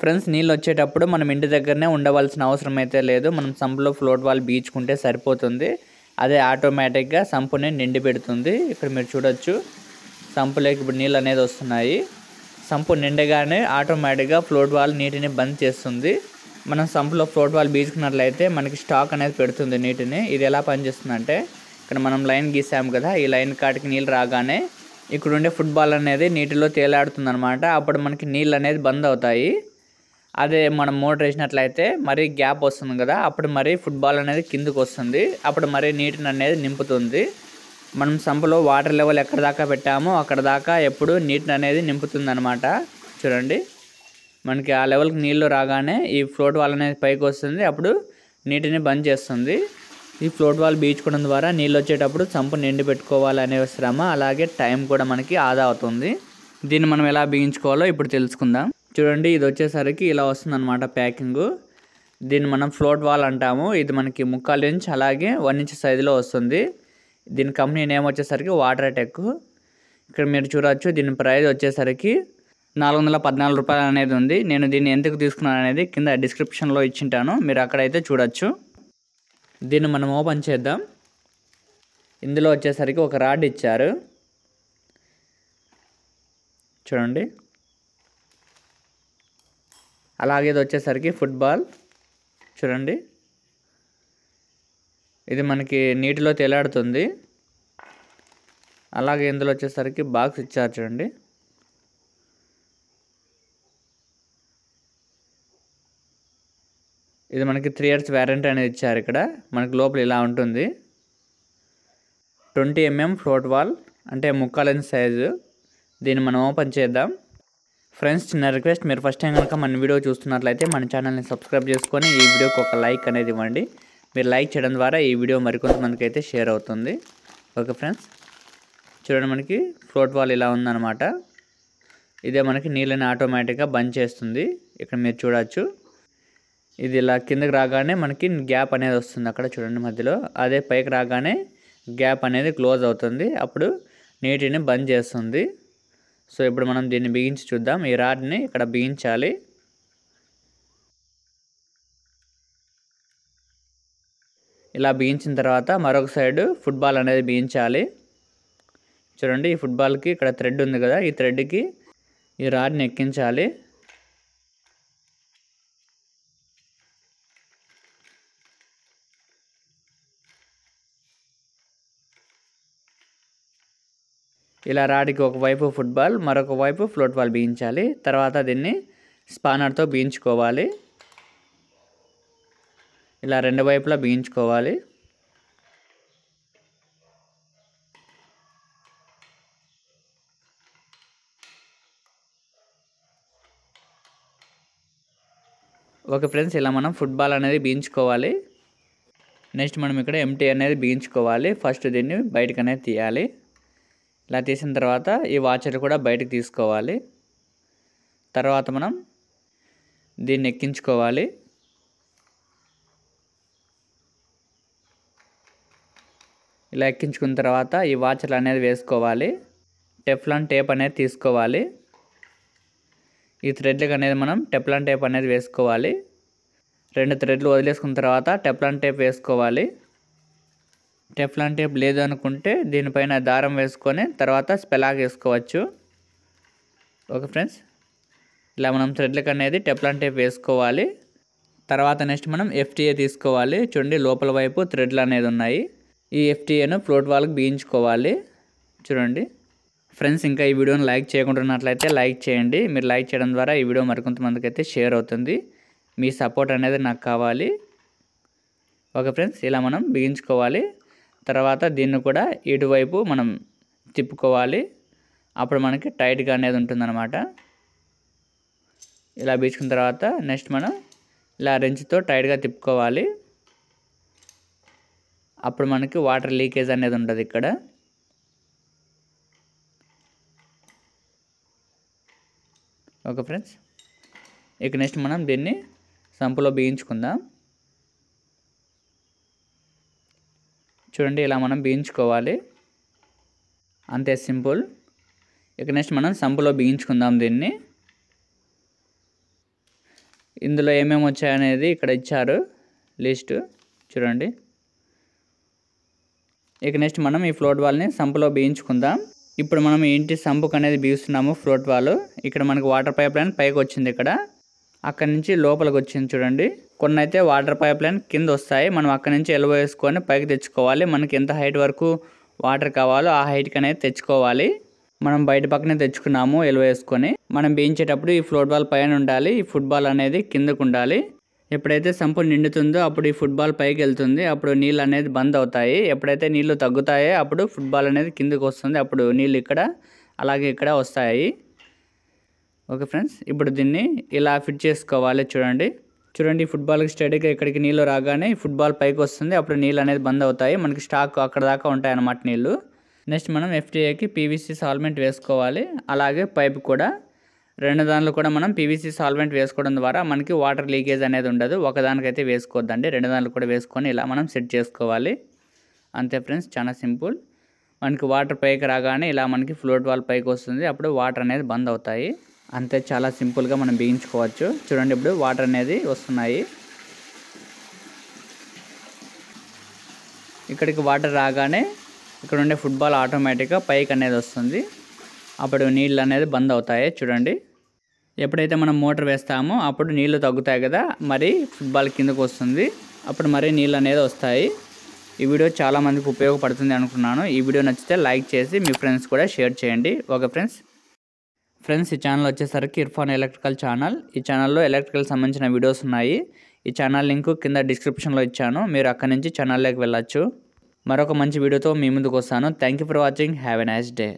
friends నీళ్ళు వచ్చేటప్పుడు మనం ఇంటి దగ్గరనే ఉండవలసిన అవసరం అయితే లేదు మనం సంపులో ఫ్లోట్ వాల్ బీచుకుంటే సరిపోతుంది అదే ఆటోమేటిక్గా సంపుని నిండి పెడుతుంది ఇక్కడ మీరు చూడొచ్చు సంపులోకి ఇప్పుడు నీళ్ళు అనేది వస్తున్నాయి సంపు నిండగానే ఆటోమేటిక్గా ఫ్లోట్ వాల్ నీటిని బంద్ చేస్తుంది మనం సంపులో ఫ్లోట్ వాల్ బీచుకున్నట్లయితే మనకి స్టాక్ అనేది పెడుతుంది నీటిని ఇది ఎలా అంటే ఇక్కడ మనం లైన్ గీసాము కదా ఈ లైన్ కాటికి నీళ్ళు రాగానే ఇక్కడ ఉండే ఫుట్బాల్ అనేది నీటిలో తేలాడుతుంది అనమాట అప్పుడు మనకి నీళ్ళు అనేది బంద్ అవుతాయి అదే మనం మోటర్ వేసినట్లయితే మరీ గ్యాప్ వస్తుంది కదా అప్పుడు మరి ఫుట్బాల్ అనేది కిందకు వస్తుంది అప్పుడు మరీ నీటిని అనేది నింపుతుంది మనం సంపలో వాటర్ లెవెల్ ఎక్కడ దాకా పెట్టామో అక్కడ దాకా ఎప్పుడు నీటిని అనేది నింపుతుంది అనమాట చూడండి మనకి ఆ లెవెల్కి నీళ్లు రాగానే ఈ ఫ్లోట్ వాల్ అనేది పైకి వస్తుంది అప్పుడు నీటిని బంద్ చేస్తుంది ఈ ఫ్లోట్ వాల్ బీచుకోవడం ద్వారా నీళ్ళు వచ్చేటప్పుడు చంపు నిండి పెట్టుకోవాలి అనే శ్రమ అలాగే టైం కూడా మనకి ఆదా అవుతుంది దీన్ని మనం ఎలా బిగించుకోవాలో ఇప్పుడు తెలుసుకుందాం చూడండి ఇది వచ్చేసరికి ఇలా వస్తుందన్నమాట ప్యాకింగ్ దీన్ని మనం ఫ్లోట్ వాల్ అంటాము ఇది మనకి ముక్కాలు ఇంచ్ అలాగే వన్ ఇంచ్ సైజులో వస్తుంది దీని కంపెనీ నేమ్ వచ్చేసరికి వాటర్ టెక్ ఇక్కడ మీరు చూడవచ్చు దీని ప్రైస్ వచ్చేసరికి నాలుగు వందల పద్నాలుగు రూపాయలు అనేది ఉంది నేను దీన్ని ఎందుకు తీసుకున్నాను అనేది కింద డిస్క్రిప్షన్లో ఇచ్చింటాను మీరు అక్కడైతే చూడవచ్చు దీన్ని మనం ఓపెన్ చేద్దాం ఇందులో వచ్చేసరికి ఒక రాడ్ ఇచ్చారు చూడండి అలాగే ఇది వచ్చేసరికి ఫుట్బాల్ చూడండి ఇది మనకి నీటిలో తేలాడుతుంది అలాగే ఇందులో వచ్చేసరికి బాక్స్ ఇచ్చారు చూడండి ఇది మనకి త్రీ ఇయర్స్ వ్యారంటీ అనేది ఇచ్చారు ఇక్కడ మనకి లోపల ఇలా ఉంటుంది ట్వంటీ ఎంఎం ఫ్లోట్ వాల్ అంటే ముక్కాలని సైజు దీన్ని మనం ఓపెన్ చేద్దాం ఫ్రెండ్స్ చిన్న రిక్వెస్ట్ మీరు ఫస్ట్ టైం కనుక మన వీడియో చూస్తున్నట్లయితే మన ఛానల్ని సబ్స్క్రైబ్ చేసుకొని ఈ వీడియోకి ఒక లైక్ అనేది ఇవ్వండి మీరు లైక్ చేయడం ద్వారా ఈ వీడియో మరికొంతమందికి అయితే షేర్ అవుతుంది ఓకే ఫ్రెండ్స్ చూడండి మనకి ఫ్లోట్ వాల్ ఇలా ఉందన్నమాట ఇదే మనకి నీళ్ళని ఆటోమేటిక్గా బంద్ చేస్తుంది ఇక్కడ మీరు చూడవచ్చు ఇది ఇలా కిందకి రాగానే మనకి గ్యాప్ అనేది వస్తుంది అక్కడ చూడండి మధ్యలో అదే పైకి రాగానే గ్యాప్ అనేది క్లోజ్ అవుతుంది అప్పుడు నీటిని బంద్ చేస్తుంది సో ఇప్పుడు మనం దీన్ని బిగించి చూద్దాం ఈ రాడ్ని ఇక్కడ బిగించాలి ఇలా బిగించిన తర్వాత మరొక సైడ్ ఫుట్బాల్ అనేది బిగించాలి చూడండి ఈ ఫుట్బాల్కి ఇక్కడ థ్రెడ్ ఉంది కదా ఈ థ్రెడ్కి ఈ రాడ్ని ఎక్కించాలి ఇలా రాడికి ఒకవైపు ఫుట్బాల్ మరొక వైపు ఫ్లోట్ బాల్ బీయించాలి తర్వాత దీన్ని స్పానర్తో బీయించుకోవాలి ఇలా రెండు వైపులా బీయించుకోవాలి ఓకే ఫ్రెండ్స్ ఇలా మనం ఫుట్బాల్ అనేది బీయించుకోవాలి నెక్స్ట్ మనం ఇక్కడ ఎంటీ అనేది బీయించుకోవాలి ఫస్ట్ దీన్ని బయటకు అనేది తీయాలి ఇలా తీసిన తర్వాత ఈ వాచర్ కూడా బయటకు తీసుకోవాలి తర్వాత మనం దీన్ని ఎక్కించుకోవాలి ఇలా ఎక్కించుకున్న తర్వాత ఈ వాచర్లు అనేది వేసుకోవాలి టెఫ్లాన్ టేప్ అనేది తీసుకోవాలి ఈ థ్రెడ్లకు అనేది మనం టెప్లాన్ టేప్ అనేది వేసుకోవాలి రెండు థ్రెడ్లు వదిలేసుకున్న తర్వాత టెప్లాన్ టేప్ వేసుకోవాలి టెఫ్లాన్ టేప్ లేదనుకుంటే దీనిపైన దారం వేసుకొని తర్వాత స్పెలాగ్ వేసుకోవచ్చు ఓకే ఫ్రెండ్స్ ఇలా మనం థ్రెడ్లకు అనేది టెఫ్లాన్ టేప్ వేసుకోవాలి తర్వాత నెక్స్ట్ మనం ఎఫ్టీఏ తీసుకోవాలి చూడండి లోపల వైపు థ్రెడ్లు అనేది ఉన్నాయి ఈ ఎఫ్టీఏను ఫ్లోట్ వాల్కి బీయించుకోవాలి చూడండి ఫ్రెండ్స్ ఇంకా ఈ వీడియోని లైక్ చేయకుంటున్నట్లయితే లైక్ చేయండి మీరు లైక్ చేయడం ద్వారా ఈ వీడియో మరికొంతమందికి అయితే షేర్ అవుతుంది మీ సపోర్ట్ అనేది నాకు కావాలి ఓకే ఫ్రెండ్స్ ఇలా మనం బిగించుకోవాలి తర్వాత దీన్ని కూడా ఇటువైపు మనం తిప్పుకోవాలి అప్పుడు మనకి టైట్గా అనేది ఉంటుందన్నమాట ఇలా బీచుకున్న తర్వాత నెక్స్ట్ మనం ఇలా రెంచ్తో టైట్గా తిప్పుకోవాలి అప్పుడు మనకి వాటర్ లీకేజ్ అనేది ఉంటుంది ఇక్కడ ఓకే ఫ్రెండ్స్ ఇక నెక్స్ట్ మనం దీన్ని సంపులో బిగించుకుందాం చూడండి ఇలా మనం బిగించుకోవాలి అంతే సింపుల్ ఇక నెక్స్ట్ మనం సంపులో బిగించుకుందాం దీన్ని ఇందులో ఏమేమి వచ్చాయనేది ఇక్కడ ఇచ్చారు లిస్ట్ చూడండి ఇక నెక్స్ట్ మనం ఈ ఫ్లోట్ వాల్ని సంపులో బీయించుకుందాం ఇప్పుడు మనం ఇంటి సంపుకు అనేది బిగిస్తున్నాము ఫ్లోట్ వాల్ ఇక్కడ మనకు వాటర్ పైప్ లైన్ పైకి వచ్చింది ఇక్కడ అక్కడి నుంచి లోపలికి వచ్చింది చూడండి కొన్ని అయితే వాటర్ పైప్ లైన్ కింద వస్తాయి మనం అక్కడి నుంచి ఎలువ వేసుకొని పైకి తెచ్చుకోవాలి మనకి ఎంత హైట్ వరకు వాటర్ కావాలో ఆ హైట్కి అనేది తెచ్చుకోవాలి మనం బయట పక్కనే తెచ్చుకున్నాము ఎలువ వేసుకొని మనం బీయించేటప్పుడు ఈ ఫ్లోట్బాల్ పైన ఉండాలి ఈ ఫుట్బాల్ అనేది కిందకు ఉండాలి ఎప్పుడైతే సంపు నిండుతుందో అప్పుడు ఈ ఫుట్బాల్ పైకి వెళ్తుంది అప్పుడు నీళ్ళు అనేది బంద్ అవుతాయి ఎప్పుడైతే నీళ్ళు తగ్గుతాయో అప్పుడు ఫుట్బాల్ అనేది కిందకు వస్తుంది అప్పుడు నీళ్ళు ఇక్కడ అలాగే ఇక్కడ వస్తాయి ఓకే ఫ్రెండ్స్ ఇప్పుడు దీన్ని ఇలా ఫిట్ చేసుకోవాలి చూడండి చూడండి ఫుట్బాల్కి స్టడీగా ఇక్కడికి నీళ్ళు రాగానే ఫుట్బాల్ పైకి వస్తుంది అప్పుడు నీళ్ళు అనేది బంద్ అవుతాయి మనకి స్టాక్ అక్కడ దాకా ఉంటాయి అన్నమాట నీళ్ళు నెక్స్ట్ మనం ఎఫ్టీఏకి పీవీసీ సాల్వెంట్ వేసుకోవాలి అలాగే పైప్ కూడా రెండు దానిలో కూడా మనం పీవీసీ సాల్వెంట్ వేసుకోవడం ద్వారా మనకి వాటర్ లీకేజ్ అనేది ఉండదు ఒకదానికైతే వేసుకోవద్దండి రెండు దానిలో కూడా వేసుకొని ఇలా మనం సెట్ చేసుకోవాలి అంతే ఫ్రెండ్స్ చాలా సింపుల్ మనకి వాటర్ పైకి రాగానే ఇలా మనకి ఫ్లోట్ వాల్ పైకి వస్తుంది అప్పుడు వాటర్ అనేది బంద్ అవుతాయి అంతే చాలా సింపుల్గా మనం బిగించుకోవచ్చు చూడండి ఇప్పుడు వాటర్ అనేది వస్తున్నాయి ఇక్కడికి వాటర్ రాగానే ఇక్కడ ఉండే ఫుట్బాల్ ఆటోమేటిక్గా పైకి అనేది వస్తుంది అప్పుడు నీళ్ళు అనేది బంద్ అవుతాయి చూడండి ఎప్పుడైతే మనం మోటార్ వేస్తామో అప్పుడు నీళ్ళు తగ్గుతాయి కదా మరి ఫుట్బాల్ కిందకు వస్తుంది అప్పుడు మరీ నీళ్ళు అనేది వస్తాయి ఈ వీడియో చాలామందికి ఉపయోగపడుతుంది అనుకున్నాను ఈ వీడియో నచ్చితే లైక్ చేసి మీ ఫ్రెండ్స్ కూడా షేర్ చేయండి ఓకే ఫ్రెండ్స్ ఫ్రెండ్స్ ఈ ఛానల్ వచ్చేసరికి ఇర్ఫాన్ ఎలక్ట్రికల్ ఛానల్ ఈ ఛానల్లో ఎలక్ట్రికల్ సంబంధించిన వీడియోస్ ఉన్నాయి ఈ ఛానల్ లింక్ కింద డిస్క్రిప్షన్లో ఇచ్చాను మీరు అక్కడి నుంచి ఛానల్లోకి వెళ్ళచ్చు మరొక మంచి వీడియోతో మీ ముందుకు వస్తాను thank for watching have a nice day